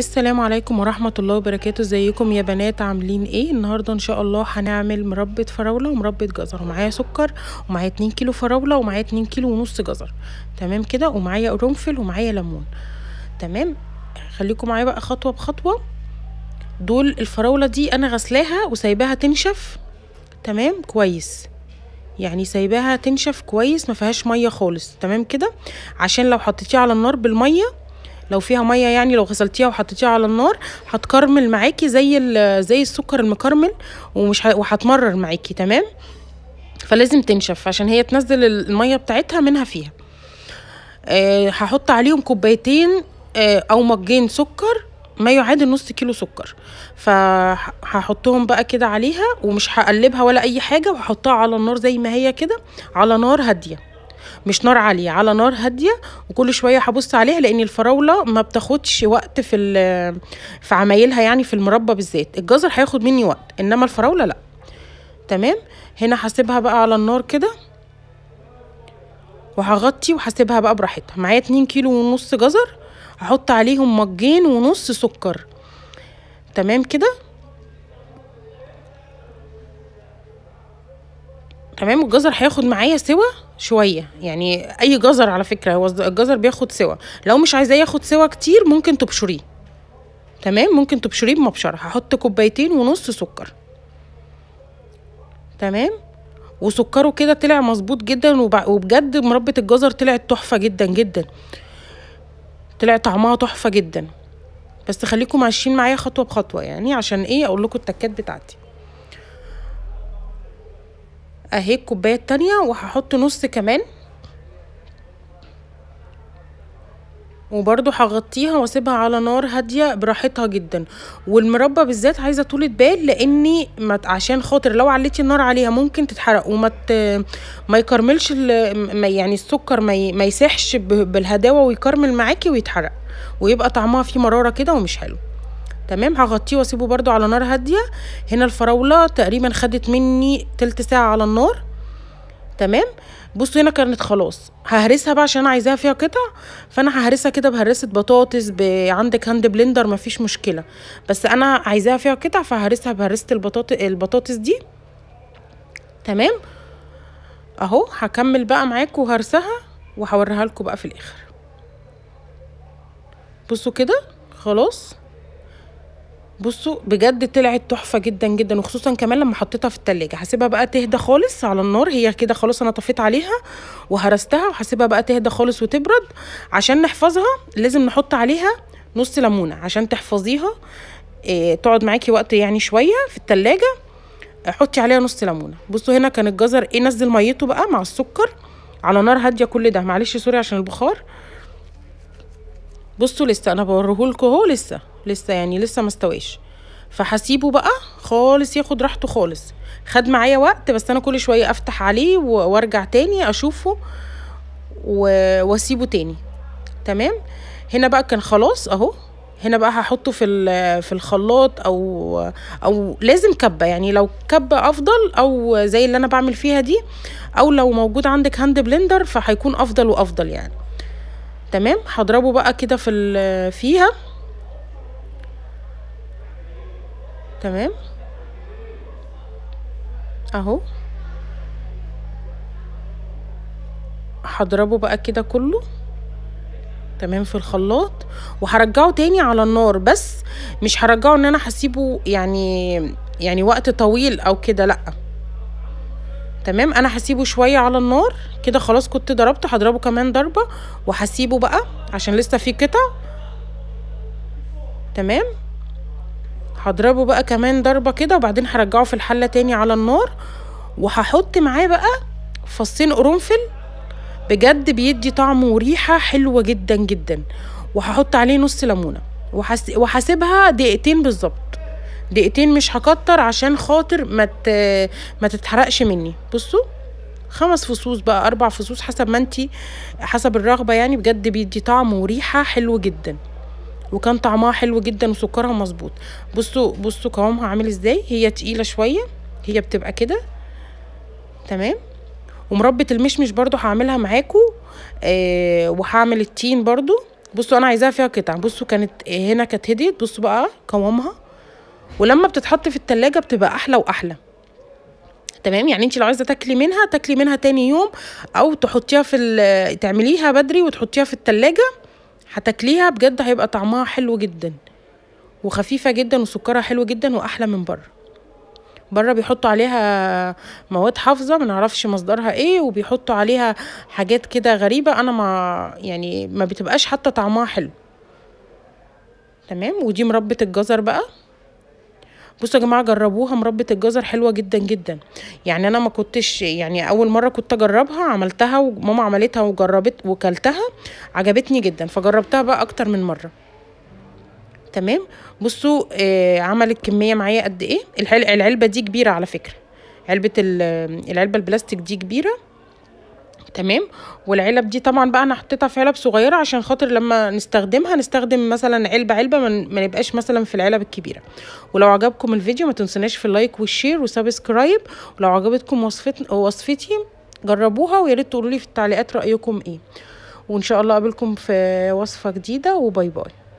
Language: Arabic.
السلام عليكم ورحمة الله وبركاته ازيكم يا بنات عاملين ايه النهاردة ان شاء الله هنعمل مربة فراولة ومربة جزر ومعايا سكر ومعايا 2 كيلو فراولة ومعايا 2 كيلو ونص جزر تمام كده ومعايا قرنفل ومعايا ليمون تمام خليكم معايا بقى خطوة بخطوة دول الفراولة دي انا غسلاها وسايباها تنشف تمام كويس يعني سايباها تنشف كويس ما فيهاش ميه خالص تمام كده عشان لو حطيتيها على النار بالميه لو فيها ميه يعني لو غسلتيها وحطيتيها على النار هتكرمل معاكي زي زي السكر المكرمل ومش وهتمرر معاكي تمام فلازم تنشف عشان هي تنزل الميه بتاعتها منها فيها أه هحط عليهم كوبايتين أه او مجين سكر ما يعادل نص كيلو سكر فهحطهم بقى كده عليها ومش هقلبها ولا اي حاجه وهحطها على النار زي ما هي كده على نار هاديه مش نار عاليه على نار هاديه وكل شويه هبص عليها لان الفراوله ما بتاخدش وقت في في عمايلها يعني في المربى بالذات الجزر هياخد مني وقت انما الفراوله لا تمام هنا هسيبها بقى على النار كده وهغطي وهسيبها بقى براحتها معايا اتنين كيلو ونص جزر هحط عليهم مجين ونص سكر تمام كده تمام الجزر هياخد معايا سوا شويه يعني اي جزر على فكره هو الجزر بياخد سوا لو مش عايزاه ياخد سوا كتير ممكن تبشريه تمام ممكن تبشريه بمبشره هحط كوبايتين ونص سكر تمام وسكره كده طلع مظبوط جدا وبجد مربة الجزر طلعت تحفة جدا جدا طلع طعمها تحفة جدا بس خليكم ماشيين معايا خطوة بخطوة يعني عشان ايه اقول لكم التكات بتاعتي اهي الكوباية التانية وهحط نص كمان وبرده هغطيها واسيبها على نار هاديه براحتها جدا والمربى بالذات عايزه طولة بال لاني مت عشان خاطر لو عليتي النار عليها ممكن تتحرق وما ما يكرملش ما يعني السكر ما, ما يسحش بالهداوه ويكرمل معاكي ويتحرق ويبقى طعمها فيه مراره كده ومش حلو تمام هغطيه واسيبه برده على نار هاديه هنا الفراوله تقريبا خدت مني تلت ساعه على النار تمام بصوا هنا كانت خلاص ههرسها بقى عشان انا عايزاها فيها قطع فانا ههرسها كده بهرسه بطاطس ب... عندك هاند بلندر مفيش مشكله بس انا عايزاها فيها قطع فهرسها بهرسه البطاطس البطاطس دي تمام اهو هكمل بقى معاكم هرسها وهوريها لكم بقى في الاخر بصوا كده خلاص بصوا بجد طلعت تحفه جدا جدا وخصوصا كمان لما حطيتها في التلاجة هسيبها بقى تهدى خالص على النار هي كده خلاص انا طفيت عليها وهرستها وهسيبها بقى تهدى خالص وتبرد عشان نحفظها لازم نحط عليها نص ليمونه عشان تحفظيها إيه تقعد معاكي وقت يعني شويه في التلاجة آه، حطي عليها نص ليمونه بصوا هنا كان الجزر ايه نزل ميته بقى مع السكر على نار هاديه كل ده معلش سوري عشان البخار بصوا لسه انا بوريهولكوا اهو لسه لسه يعني لسه ما استواش فهسيبه بقى خالص ياخد راحته خالص خد معايا وقت بس انا كل شويه افتح عليه وارجع تاني اشوفه واسيبه تاني تمام هنا بقى كان خلاص اهو هنا بقى هحطه في في الخلاط او او لازم كبه يعني لو كبه افضل او زي اللي انا بعمل فيها دي او لو موجود عندك هاند بلندر فهيكون افضل وافضل يعني تمام هضربه بقى كده في فيها تمام اهو هضربه بقى كده كله تمام في الخلاط وهرجعه تاني على النار بس مش هرجعه ان انا هسيبه يعني يعني وقت طويل او كده لا تمام انا هسيبه شويه على النار كده خلاص كنت ضربته هضربه كمان ضربه وهسيبه بقى عشان لسه فيه قطع تمام هضربه بقى كمان ضربة كده وبعدين هرجعه في الحلة تاني على النار وهحط معاه بقى فصين قرنفل بجد بيدي طعم وريحة حلوة جدا جدا وهحط عليه نص ليمونة وهسيبها دقيقتين بالظبط دقيقتين مش هكتر عشان خاطر ما ما تتحرقش مني بصوا خمس فصوص بقى اربع فصوص حسب ما انت حسب الرغبه يعني بجد بيدي طعم وريحه حلو جدا وكان طعمها حلو جدا وسكرها مظبوط بصوا بصوا قوامها عامل ازاي هي تقيله شويه هي بتبقى كده تمام ومربة المشمش برضو هعملها معاكو آه وهعمل التين برضو بصوا انا عايزاها فيها قطع بصوا كانت هنا كانت هديت بصوا بقى قوامها ولما بتتحط في التلاجة بتبقى احلى واحلى تمام يعني انت لو عايزه تاكلي منها تاكلي منها تاني يوم او تحطيها في تعمليها بدري وتحطيها في التلاجة هتاكليها بجد هيبقى طعمها حلو جدا وخفيفة جدا وسكرها حلو جدا وأحلى من بره بره بيحطوا عليها مواد حافظة منعرفش مصدرها ايه وبيحطوا عليها حاجات كده غريبة أنا ما يعني ما بتبقاش حتى طعمها حلو تمام ودي مربة الجزر بقى بصوا يا جماعه جربوها مربه الجزر حلوه جدا جدا يعني انا ما كنتش يعني اول مره كنت اجربها عملتها وماما عملتها وجربت وكلتها عجبتني جدا فجربتها بقى اكتر من مره تمام بصوا آه عملت كميه معايا قد ايه العلبه دي كبيره على فكره علبه العلبه البلاستيك دي كبيره تمام والعلب دي طبعا بقى انا حطيتها في علب صغيره عشان خاطر لما نستخدمها نستخدم مثلا علبه علبه ما نبقاش مثلا في العلب الكبيره ولو عجبكم الفيديو ما تنسوناش في اللايك والشير وسبسكرايب ولو عجبتكم وصفت وصفتي جربوها ويا ريت تقولوا لي في التعليقات رايكم ايه وان شاء الله اقابلكم في وصفه جديده وباي باي